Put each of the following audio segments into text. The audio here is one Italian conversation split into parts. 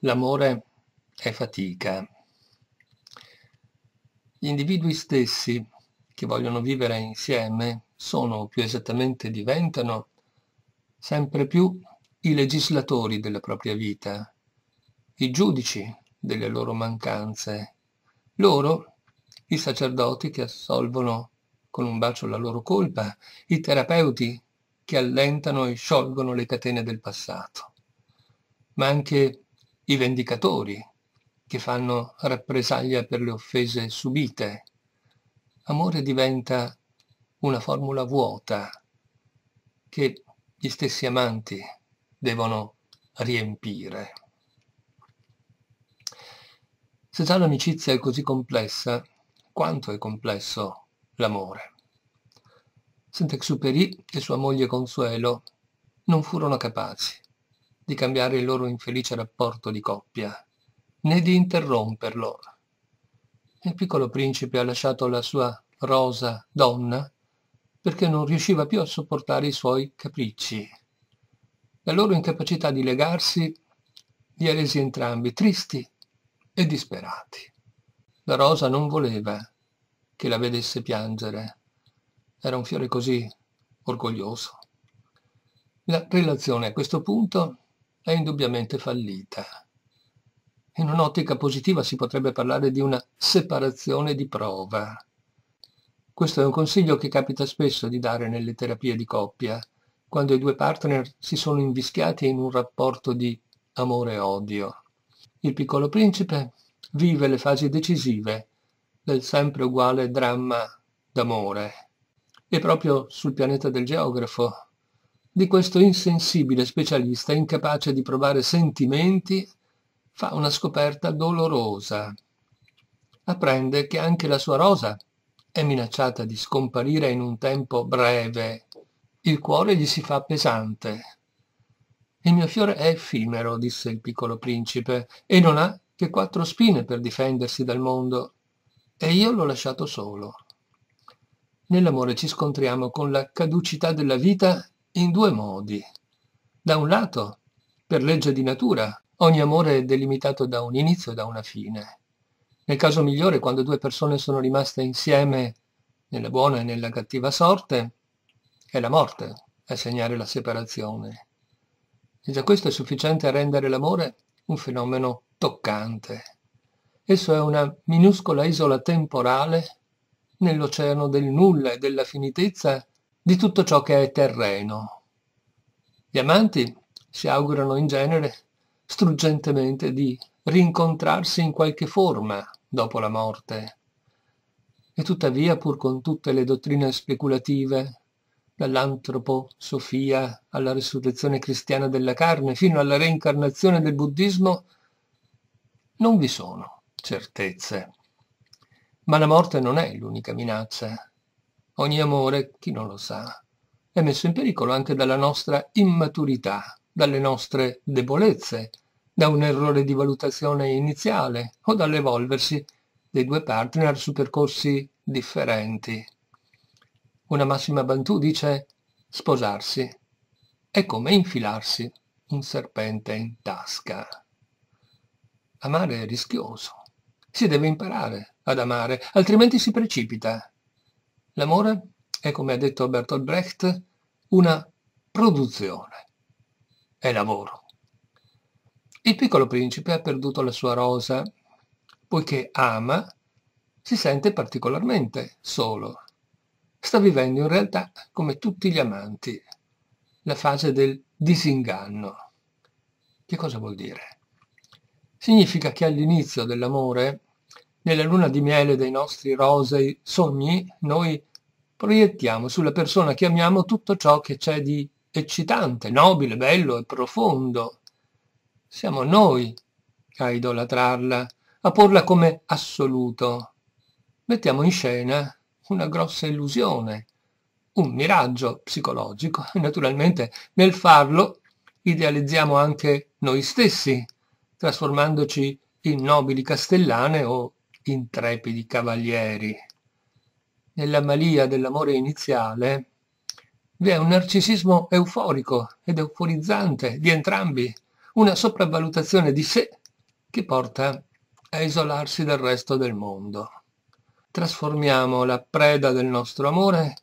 L'amore è fatica. Gli individui stessi che vogliono vivere insieme sono, più esattamente diventano, sempre più i legislatori della propria vita, i giudici delle loro mancanze, loro, i sacerdoti che assolvono con un bacio la loro colpa, i terapeuti che allentano e sciolgono le catene del passato, ma anche i vendicatori che fanno rappresaglia per le offese subite. Amore diventa una formula vuota che gli stessi amanti devono riempire. Se già l'amicizia è così complessa, quanto è complesso l'amore? Sant'Exupéry e sua moglie Consuelo non furono capaci di cambiare il loro infelice rapporto di coppia, né di interromperlo. Il piccolo principe ha lasciato la sua rosa donna perché non riusciva più a sopportare i suoi capricci. La loro incapacità di legarsi li ha resi entrambi tristi e disperati. La rosa non voleva che la vedesse piangere. Era un fiore così orgoglioso. La relazione a questo punto è indubbiamente fallita. In un'ottica positiva si potrebbe parlare di una separazione di prova. Questo è un consiglio che capita spesso di dare nelle terapie di coppia, quando i due partner si sono invischiati in un rapporto di amore-odio. Il piccolo principe vive le fasi decisive del sempre uguale dramma d'amore. E proprio sul pianeta del geografo di questo insensibile specialista incapace di provare sentimenti fa una scoperta dolorosa. Apprende che anche la sua rosa è minacciata di scomparire in un tempo breve. Il cuore gli si fa pesante. Il mio fiore è effimero, disse il piccolo principe, e non ha che quattro spine per difendersi dal mondo. E io l'ho lasciato solo. Nell'amore ci scontriamo con la caducità della vita in due modi. Da un lato, per legge di natura, ogni amore è delimitato da un inizio e da una fine. Nel caso migliore, quando due persone sono rimaste insieme nella buona e nella cattiva sorte, è la morte a segnare la separazione. E già questo è sufficiente a rendere l'amore un fenomeno toccante. Esso è una minuscola isola temporale nell'oceano del nulla e della finitezza di tutto ciò che è terreno. Gli amanti si augurano in genere struggentemente di rincontrarsi in qualche forma dopo la morte. E tuttavia, pur con tutte le dottrine speculative, dall'antroposofia alla risurrezione cristiana della carne fino alla reincarnazione del buddismo, non vi sono certezze. Ma la morte non è l'unica minaccia. Ogni amore, chi non lo sa, è messo in pericolo anche dalla nostra immaturità, dalle nostre debolezze, da un errore di valutazione iniziale o dall'evolversi dei due partner su percorsi differenti. Una massima Bantu dice sposarsi è come infilarsi un serpente in tasca. Amare è rischioso. Si deve imparare ad amare, altrimenti si precipita L'amore è, come ha detto Bertolt Brecht, una produzione. È lavoro. Il piccolo principe ha perduto la sua rosa, poiché ama, si sente particolarmente solo. Sta vivendo in realtà, come tutti gli amanti, la fase del disinganno. Che cosa vuol dire? Significa che all'inizio dell'amore nella luna di miele dei nostri rosei sogni, noi proiettiamo sulla persona che amiamo tutto ciò che c'è di eccitante, nobile, bello e profondo. Siamo noi a idolatrarla, a porla come assoluto. Mettiamo in scena una grossa illusione, un miraggio psicologico e naturalmente nel farlo idealizziamo anche noi stessi, trasformandoci in nobili castellane o intrepidi cavalieri. Nella malia dell'amore iniziale vi è un narcisismo euforico ed euforizzante di entrambi, una sopravvalutazione di sé che porta a isolarsi dal resto del mondo. Trasformiamo la preda del nostro amore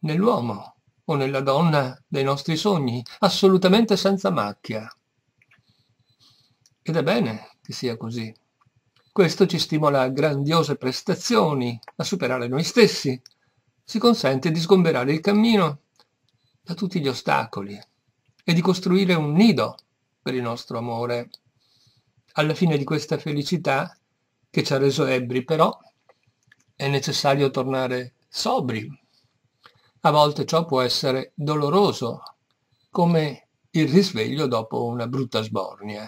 nell'uomo o nella donna dei nostri sogni, assolutamente senza macchia. Ed è bene che sia così. Questo ci stimola a grandiose prestazioni, a superare noi stessi. Si consente di sgomberare il cammino da tutti gli ostacoli e di costruire un nido per il nostro amore. Alla fine di questa felicità, che ci ha reso ebri però, è necessario tornare sobri. A volte ciò può essere doloroso, come il risveglio dopo una brutta sbornia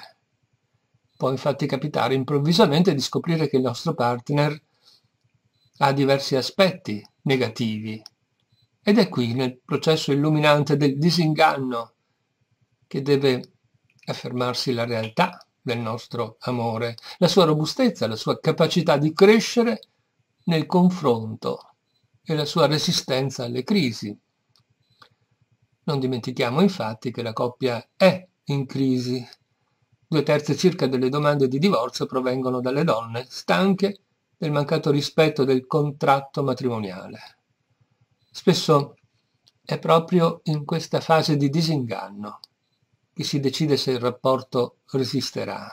può infatti capitare improvvisamente di scoprire che il nostro partner ha diversi aspetti negativi. Ed è qui, nel processo illuminante del disinganno, che deve affermarsi la realtà del nostro amore, la sua robustezza, la sua capacità di crescere nel confronto e la sua resistenza alle crisi. Non dimentichiamo infatti che la coppia è in crisi Due terzi circa delle domande di divorzio provengono dalle donne, stanche del mancato rispetto del contratto matrimoniale. Spesso è proprio in questa fase di disinganno che si decide se il rapporto resisterà.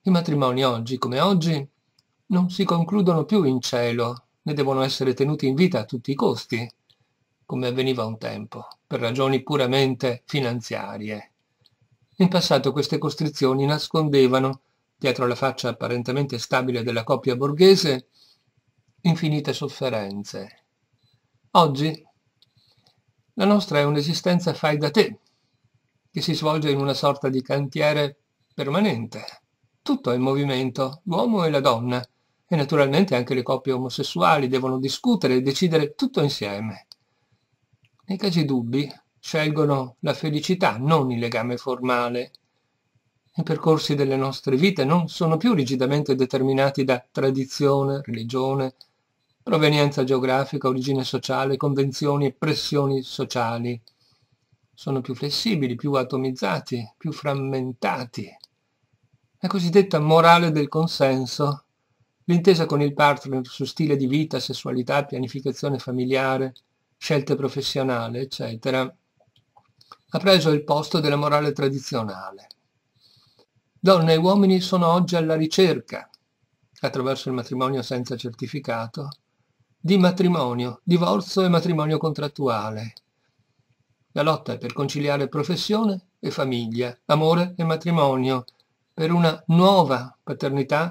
I matrimoni oggi come oggi non si concludono più in cielo, né devono essere tenuti in vita a tutti i costi, come avveniva un tempo, per ragioni puramente finanziarie. In passato queste costrizioni nascondevano, dietro la faccia apparentemente stabile della coppia borghese, infinite sofferenze. Oggi la nostra è un'esistenza fai da te, che si svolge in una sorta di cantiere permanente. Tutto è in movimento, l'uomo e la donna, e naturalmente anche le coppie omosessuali devono discutere e decidere tutto insieme. Nei casi dubbi, scelgono la felicità, non il legame formale. I percorsi delle nostre vite non sono più rigidamente determinati da tradizione, religione, provenienza geografica, origine sociale, convenzioni e pressioni sociali. Sono più flessibili, più atomizzati, più frammentati. La cosiddetta morale del consenso, l'intesa con il partner su stile di vita, sessualità, pianificazione familiare, scelte professionali, eccetera, ha preso il posto della morale tradizionale. Donne e uomini sono oggi alla ricerca, attraverso il matrimonio senza certificato, di matrimonio, divorzio e matrimonio contrattuale. La lotta è per conciliare professione e famiglia, amore e matrimonio, per una nuova paternità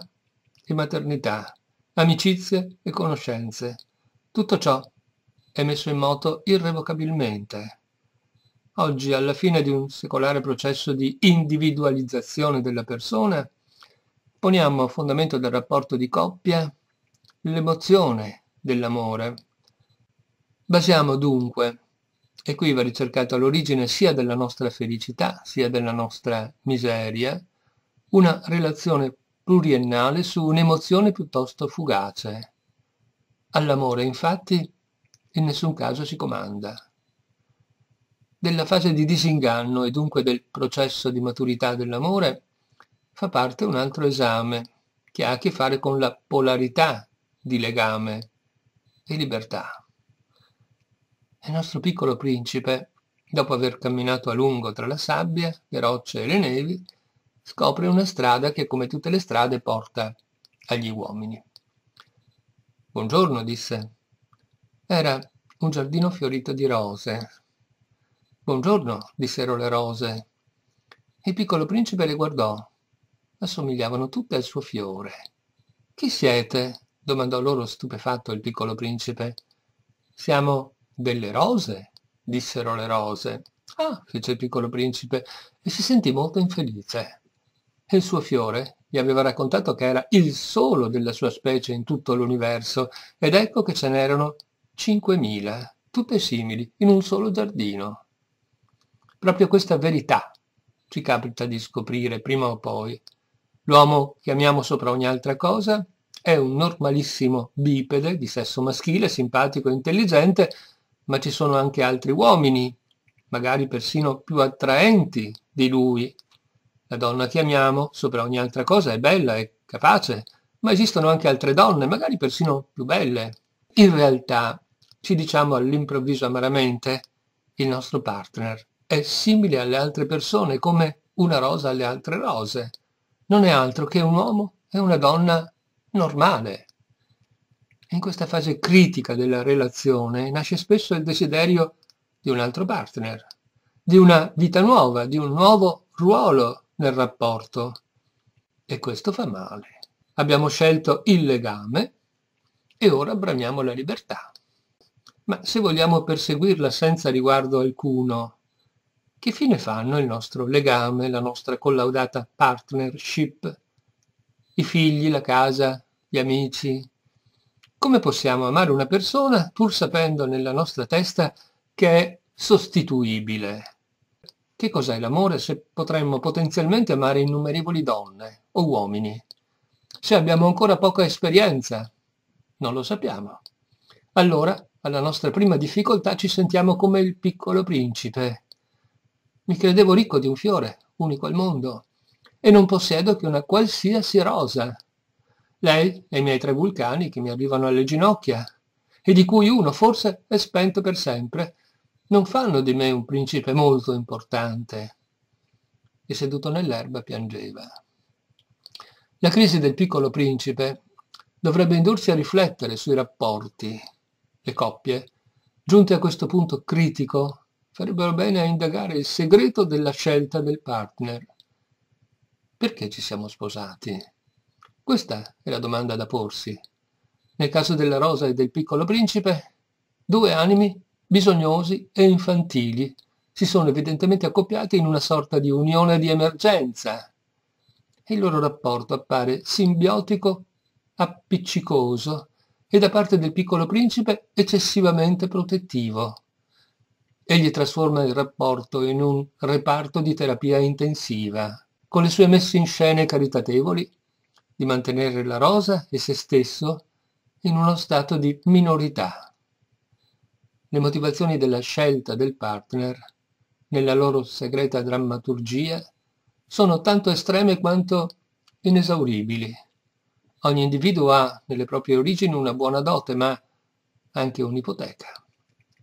e maternità, amicizie e conoscenze. Tutto ciò è messo in moto irrevocabilmente. Oggi, alla fine di un secolare processo di individualizzazione della persona, poniamo a fondamento del rapporto di coppia l'emozione dell'amore. Basiamo dunque, e qui va ricercata l'origine sia della nostra felicità sia della nostra miseria, una relazione pluriennale su un'emozione piuttosto fugace. All'amore, infatti, in nessun caso si comanda della fase di disinganno e dunque del processo di maturità dell'amore, fa parte un altro esame che ha a che fare con la polarità di legame e libertà. Il nostro piccolo principe, dopo aver camminato a lungo tra la sabbia, le rocce e le nevi, scopre una strada che, come tutte le strade, porta agli uomini. Buongiorno, disse. Era un giardino fiorito di rose, buongiorno dissero le rose il piccolo principe le guardò assomigliavano tutte al suo fiore chi siete domandò loro stupefatto il piccolo principe siamo delle rose dissero le rose ah fece il piccolo principe e si sentì molto infelice e il suo fiore gli aveva raccontato che era il solo della sua specie in tutto l'universo ed ecco che ce n'erano 5.000, tutte simili in un solo giardino proprio questa verità ci capita di scoprire prima o poi. L'uomo che amiamo sopra ogni altra cosa è un normalissimo bipede di sesso maschile, simpatico e intelligente, ma ci sono anche altri uomini, magari persino più attraenti di lui. La donna che amiamo sopra ogni altra cosa è bella, è capace, ma esistono anche altre donne, magari persino più belle. In realtà ci diciamo all'improvviso amaramente il nostro partner è simile alle altre persone, come una rosa alle altre rose. Non è altro che un uomo e una donna normale. In questa fase critica della relazione nasce spesso il desiderio di un altro partner, di una vita nuova, di un nuovo ruolo nel rapporto. E questo fa male. Abbiamo scelto il legame e ora bramiamo la libertà. Ma se vogliamo perseguirla senza riguardo alcuno, che fine fanno il nostro legame, la nostra collaudata partnership, i figli, la casa, gli amici? Come possiamo amare una persona pur sapendo nella nostra testa che è sostituibile? Che cos'è l'amore se potremmo potenzialmente amare innumerevoli donne o uomini? Se abbiamo ancora poca esperienza? Non lo sappiamo. Allora, alla nostra prima difficoltà ci sentiamo come il piccolo principe, mi credevo ricco di un fiore, unico al mondo, e non possiedo che una qualsiasi rosa. Lei e i miei tre vulcani che mi arrivano alle ginocchia, e di cui uno forse è spento per sempre, non fanno di me un principe molto importante. E seduto nell'erba piangeva. La crisi del piccolo principe dovrebbe indursi a riflettere sui rapporti, le coppie, giunte a questo punto critico farebbero bene a indagare il segreto della scelta del partner. Perché ci siamo sposati? Questa è la domanda da porsi. Nel caso della rosa e del piccolo principe, due animi bisognosi e infantili si sono evidentemente accoppiati in una sorta di unione di emergenza. E il loro rapporto appare simbiotico, appiccicoso e da parte del piccolo principe eccessivamente protettivo. Egli trasforma il rapporto in un reparto di terapia intensiva, con le sue messe in scene caritatevoli di mantenere la rosa e se stesso in uno stato di minorità. Le motivazioni della scelta del partner, nella loro segreta drammaturgia, sono tanto estreme quanto inesauribili. Ogni individuo ha nelle proprie origini una buona dote, ma anche un'ipoteca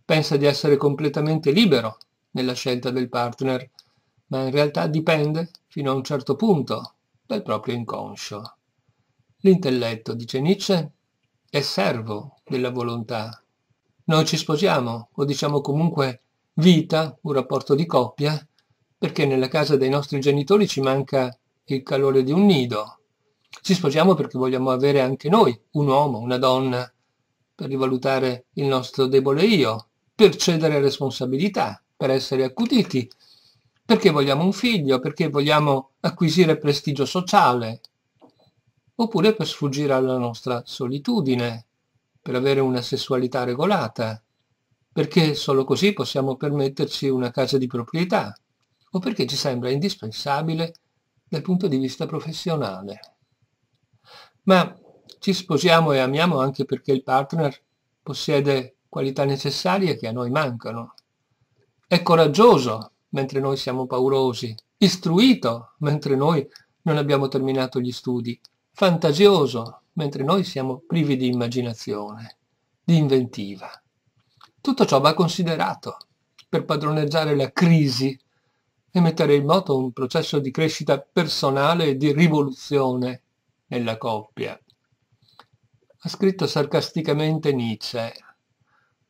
pensa di essere completamente libero nella scelta del partner, ma in realtà dipende, fino a un certo punto, dal proprio inconscio. L'intelletto, dice Nietzsche, è servo della volontà. Noi ci sposiamo, o diciamo comunque vita, un rapporto di coppia, perché nella casa dei nostri genitori ci manca il calore di un nido. Ci sposiamo perché vogliamo avere anche noi un uomo, una donna, per rivalutare il nostro debole io, per cedere responsabilità, per essere accuditi, perché vogliamo un figlio, perché vogliamo acquisire prestigio sociale, oppure per sfuggire alla nostra solitudine, per avere una sessualità regolata, perché solo così possiamo permetterci una casa di proprietà, o perché ci sembra indispensabile dal punto di vista professionale. Ma ci sposiamo e amiamo anche perché il partner possiede qualità necessarie che a noi mancano. È coraggioso mentre noi siamo paurosi, istruito mentre noi non abbiamo terminato gli studi, fantasioso mentre noi siamo privi di immaginazione, di inventiva. Tutto ciò va considerato per padroneggiare la crisi e mettere in moto un processo di crescita personale e di rivoluzione nella coppia. Ha scritto sarcasticamente Nietzsche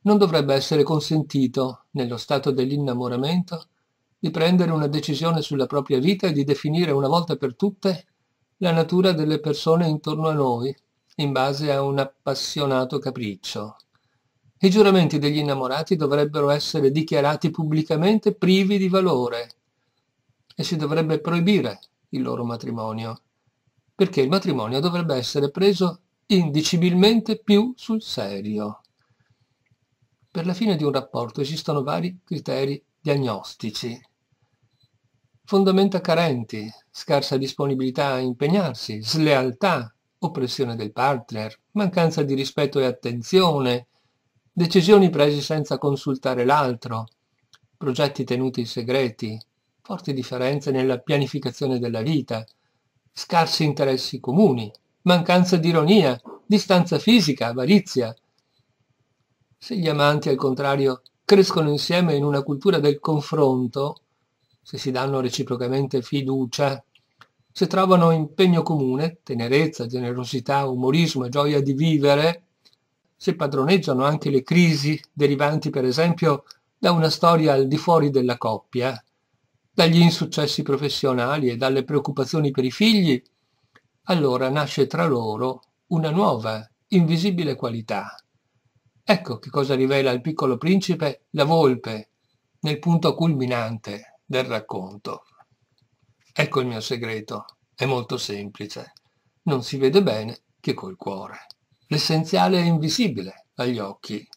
non dovrebbe essere consentito, nello stato dell'innamoramento, di prendere una decisione sulla propria vita e di definire una volta per tutte la natura delle persone intorno a noi, in base a un appassionato capriccio. I giuramenti degli innamorati dovrebbero essere dichiarati pubblicamente privi di valore e si dovrebbe proibire il loro matrimonio, perché il matrimonio dovrebbe essere preso indicibilmente più sul serio. Per la fine di un rapporto esistono vari criteri diagnostici. Fondamenta carenti, scarsa disponibilità a impegnarsi, slealtà, oppressione del partner, mancanza di rispetto e attenzione, decisioni prese senza consultare l'altro, progetti tenuti segreti, forti differenze nella pianificazione della vita, scarsi interessi comuni, mancanza di ironia, distanza fisica, avarizia, se gli amanti, al contrario, crescono insieme in una cultura del confronto, se si danno reciprocamente fiducia, se trovano impegno comune, tenerezza, generosità, umorismo e gioia di vivere, se padroneggiano anche le crisi derivanti per esempio da una storia al di fuori della coppia, dagli insuccessi professionali e dalle preoccupazioni per i figli, allora nasce tra loro una nuova, invisibile qualità, Ecco che cosa rivela il piccolo principe la volpe nel punto culminante del racconto. Ecco il mio segreto, è molto semplice. Non si vede bene che col cuore. L'essenziale è invisibile agli occhi.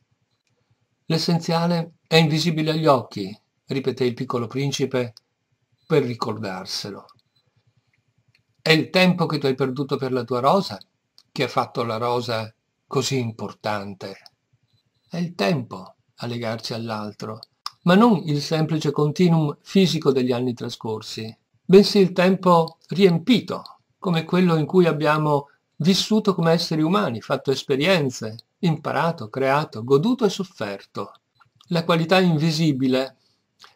L'essenziale è invisibile agli occhi, ripeté il piccolo principe per ricordarselo. È il tempo che tu hai perduto per la tua rosa che ha fatto la rosa così importante. È il tempo a legarci all'altro, ma non il semplice continuum fisico degli anni trascorsi, bensì il tempo riempito, come quello in cui abbiamo vissuto come esseri umani, fatto esperienze, imparato, creato, goduto e sofferto. La qualità invisibile,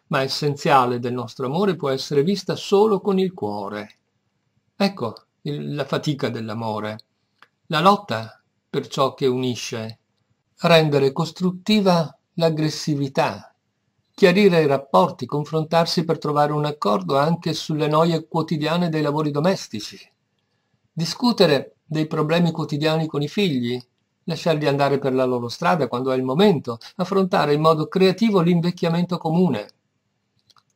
ma essenziale del nostro amore può essere vista solo con il cuore. Ecco il, la fatica dell'amore, la lotta per ciò che unisce rendere costruttiva l'aggressività, chiarire i rapporti, confrontarsi per trovare un accordo anche sulle noie quotidiane dei lavori domestici, discutere dei problemi quotidiani con i figli, lasciarli andare per la loro strada quando è il momento, affrontare in modo creativo l'invecchiamento comune.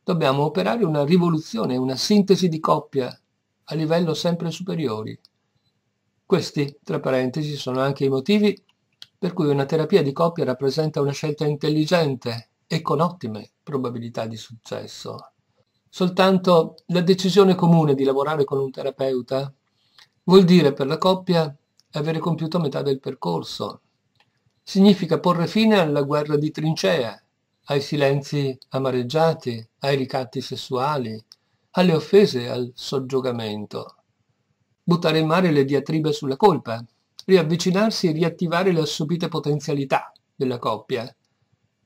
Dobbiamo operare una rivoluzione, una sintesi di coppia a livello sempre superiori. Questi, tra parentesi, sono anche i motivi per cui una terapia di coppia rappresenta una scelta intelligente e con ottime probabilità di successo. Soltanto la decisione comune di lavorare con un terapeuta vuol dire per la coppia avere compiuto metà del percorso. Significa porre fine alla guerra di trincea, ai silenzi amareggiati, ai ricatti sessuali, alle offese, e al soggiogamento. Buttare in mare le diatribe sulla colpa, riavvicinarsi e riattivare le assorbite potenzialità della coppia.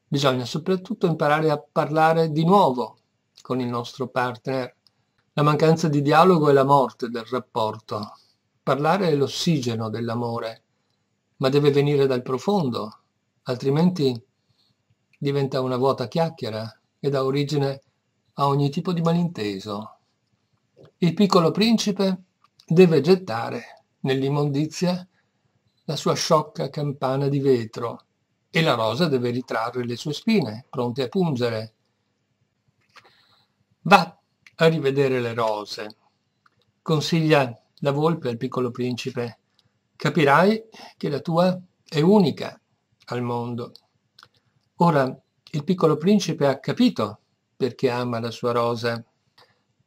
Bisogna soprattutto imparare a parlare di nuovo con il nostro partner. La mancanza di dialogo è la morte del rapporto. Parlare è l'ossigeno dell'amore, ma deve venire dal profondo, altrimenti diventa una vuota chiacchiera e dà origine a ogni tipo di malinteso. Il piccolo principe deve gettare nell'immondizia la sua sciocca campana di vetro e la rosa deve ritrarre le sue spine, pronte a pungere. Va a rivedere le rose, consiglia la volpe al piccolo principe. Capirai che la tua è unica al mondo. Ora il piccolo principe ha capito perché ama la sua rosa.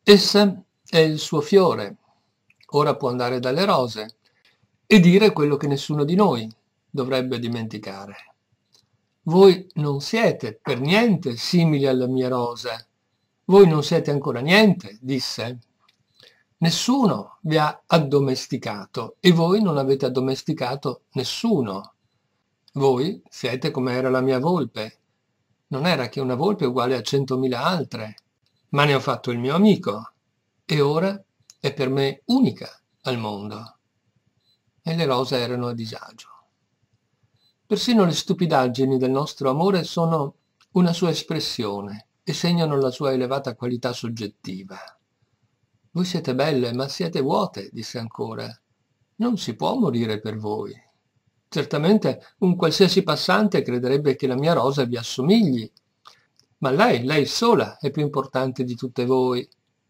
Essa è il suo fiore. Ora può andare dalle rose e dire quello che nessuno di noi dovrebbe dimenticare. Voi non siete per niente simili alla mia rosa. Voi non siete ancora niente, disse. Nessuno vi ha addomesticato e voi non avete addomesticato nessuno. Voi siete come era la mia volpe. Non era che una volpe uguale a centomila altre, ma ne ho fatto il mio amico e ora è per me unica al mondo e le rose erano a disagio. Persino le stupidaggini del nostro amore sono una sua espressione e segnano la sua elevata qualità soggettiva. Voi siete belle, ma siete vuote, disse ancora. Non si può morire per voi. Certamente un qualsiasi passante crederebbe che la mia rosa vi assomigli. Ma lei, lei sola, è più importante di tutte voi,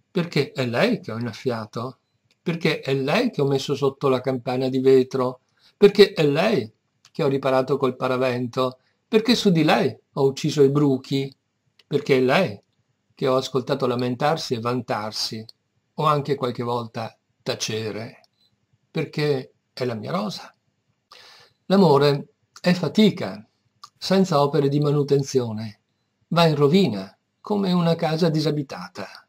perché è lei che ho innaffiato perché è lei che ho messo sotto la campana di vetro, perché è lei che ho riparato col paravento, perché su di lei ho ucciso i bruchi, perché è lei che ho ascoltato lamentarsi e vantarsi, o anche qualche volta tacere, perché è la mia rosa. L'amore è fatica, senza opere di manutenzione, va in rovina, come una casa disabitata.